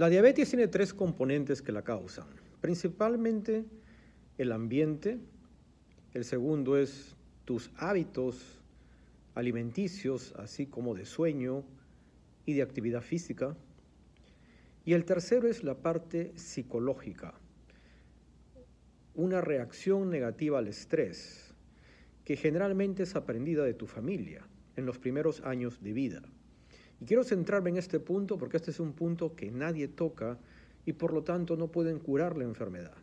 La diabetes tiene tres componentes que la causan, principalmente el ambiente, el segundo es tus hábitos alimenticios, así como de sueño y de actividad física, y el tercero es la parte psicológica, una reacción negativa al estrés, que generalmente es aprendida de tu familia en los primeros años de vida. Y quiero centrarme en este punto porque este es un punto que nadie toca y por lo tanto no pueden curar la enfermedad.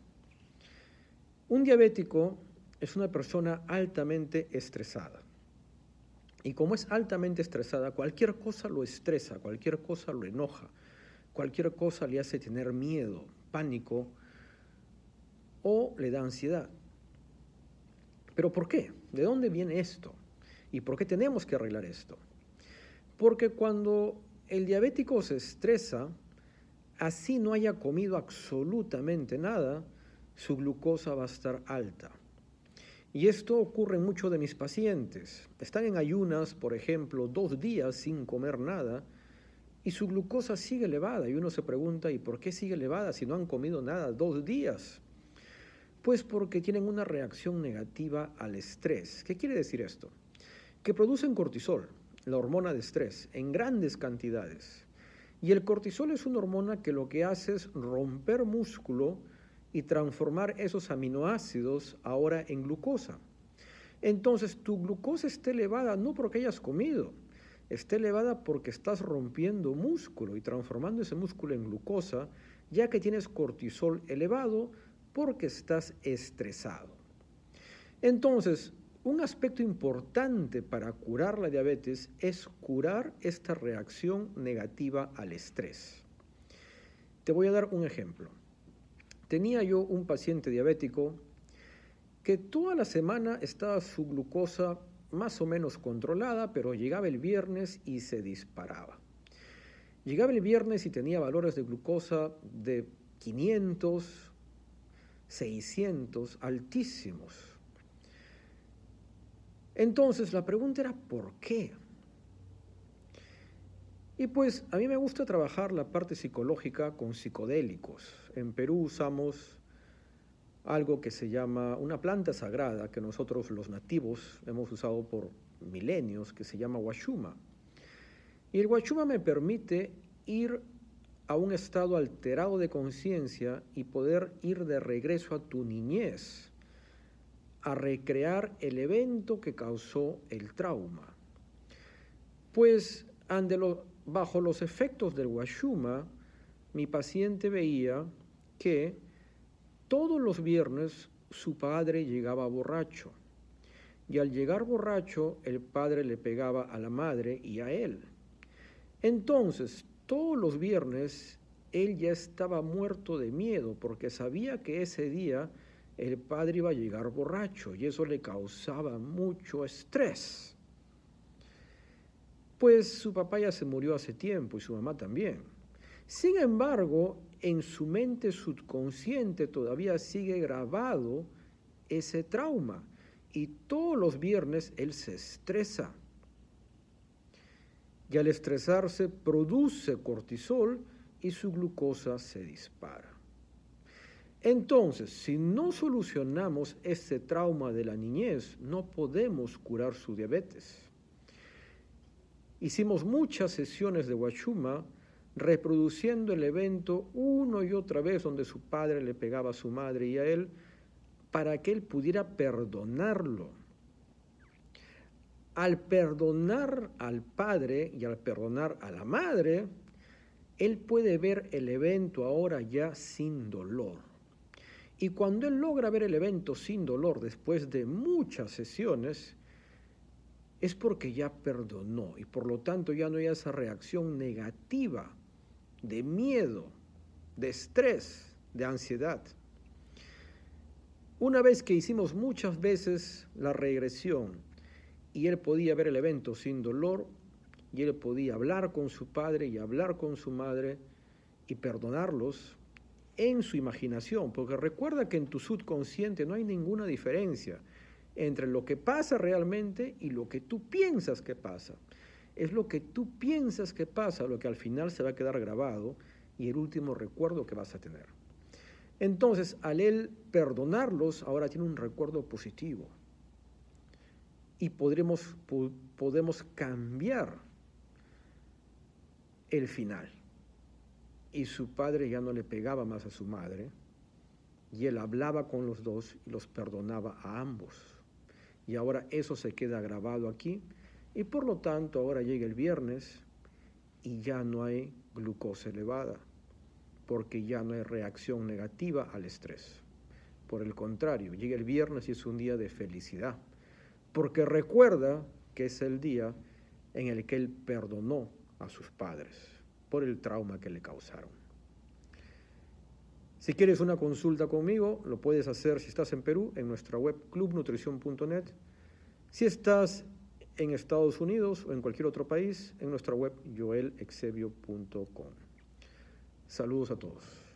Un diabético es una persona altamente estresada. Y como es altamente estresada, cualquier cosa lo estresa, cualquier cosa lo enoja, cualquier cosa le hace tener miedo, pánico o le da ansiedad. Pero ¿por qué? ¿De dónde viene esto? ¿Y por qué tenemos que arreglar esto? Porque cuando el diabético se estresa, así no haya comido absolutamente nada, su glucosa va a estar alta. Y esto ocurre en muchos de mis pacientes. Están en ayunas, por ejemplo, dos días sin comer nada y su glucosa sigue elevada. Y uno se pregunta, ¿y por qué sigue elevada si no han comido nada dos días? Pues porque tienen una reacción negativa al estrés. ¿Qué quiere decir esto? Que producen cortisol, la hormona de estrés, en grandes cantidades. Y el cortisol es una hormona que lo que hace es romper músculo y transformar esos aminoácidos ahora en glucosa. Entonces tu glucosa está elevada no porque hayas comido, está elevada porque estás rompiendo músculo y transformando ese músculo en glucosa, ya que tienes cortisol elevado porque estás estresado. Entonces, un aspecto importante para curar la diabetes es curar esta reacción negativa al estrés. Te voy a dar un ejemplo. Tenía yo un paciente diabético que toda la semana estaba su glucosa más o menos controlada, pero llegaba el viernes y se disparaba. Llegaba el viernes y tenía valores de glucosa de 500, 600, altísimos. Entonces la pregunta era ¿por qué? Y pues a mí me gusta trabajar la parte psicológica con psicodélicos. En Perú usamos algo que se llama una planta sagrada que nosotros los nativos hemos usado por milenios que se llama huachuma. Y el huachuma me permite ir a un estado alterado de conciencia y poder ir de regreso a tu niñez a recrear el evento que causó el trauma. Pues bajo los efectos del Washuma, mi paciente veía que todos los viernes su padre llegaba borracho. Y al llegar borracho, el padre le pegaba a la madre y a él. Entonces, todos los viernes, él ya estaba muerto de miedo porque sabía que ese día el padre iba a llegar borracho y eso le causaba mucho estrés. Pues su papá ya se murió hace tiempo y su mamá también. Sin embargo, en su mente subconsciente todavía sigue grabado ese trauma y todos los viernes él se estresa. Y al estresarse produce cortisol y su glucosa se dispara. Entonces, si no solucionamos este trauma de la niñez, no podemos curar su diabetes. Hicimos muchas sesiones de Huachuma reproduciendo el evento una y otra vez donde su padre le pegaba a su madre y a él para que él pudiera perdonarlo. Al perdonar al padre y al perdonar a la madre, él puede ver el evento ahora ya sin dolor. Y cuando él logra ver el evento sin dolor después de muchas sesiones, es porque ya perdonó y por lo tanto ya no hay esa reacción negativa de miedo, de estrés, de ansiedad. Una vez que hicimos muchas veces la regresión y él podía ver el evento sin dolor y él podía hablar con su padre y hablar con su madre y perdonarlos, en su imaginación, porque recuerda que en tu subconsciente no hay ninguna diferencia entre lo que pasa realmente y lo que tú piensas que pasa. Es lo que tú piensas que pasa lo que al final se va a quedar grabado y el último recuerdo que vas a tener. Entonces, al él perdonarlos, ahora tiene un recuerdo positivo y podremos, podemos cambiar el final y su padre ya no le pegaba más a su madre, y él hablaba con los dos y los perdonaba a ambos. Y ahora eso se queda grabado aquí, y por lo tanto ahora llega el viernes y ya no hay glucosa elevada, porque ya no hay reacción negativa al estrés. Por el contrario, llega el viernes y es un día de felicidad, porque recuerda que es el día en el que él perdonó a sus padres por el trauma que le causaron. Si quieres una consulta conmigo, lo puedes hacer si estás en Perú en nuestra web clubnutrición.net. Si estás en Estados Unidos o en cualquier otro país, en nuestra web joelexebio.com. Saludos a todos.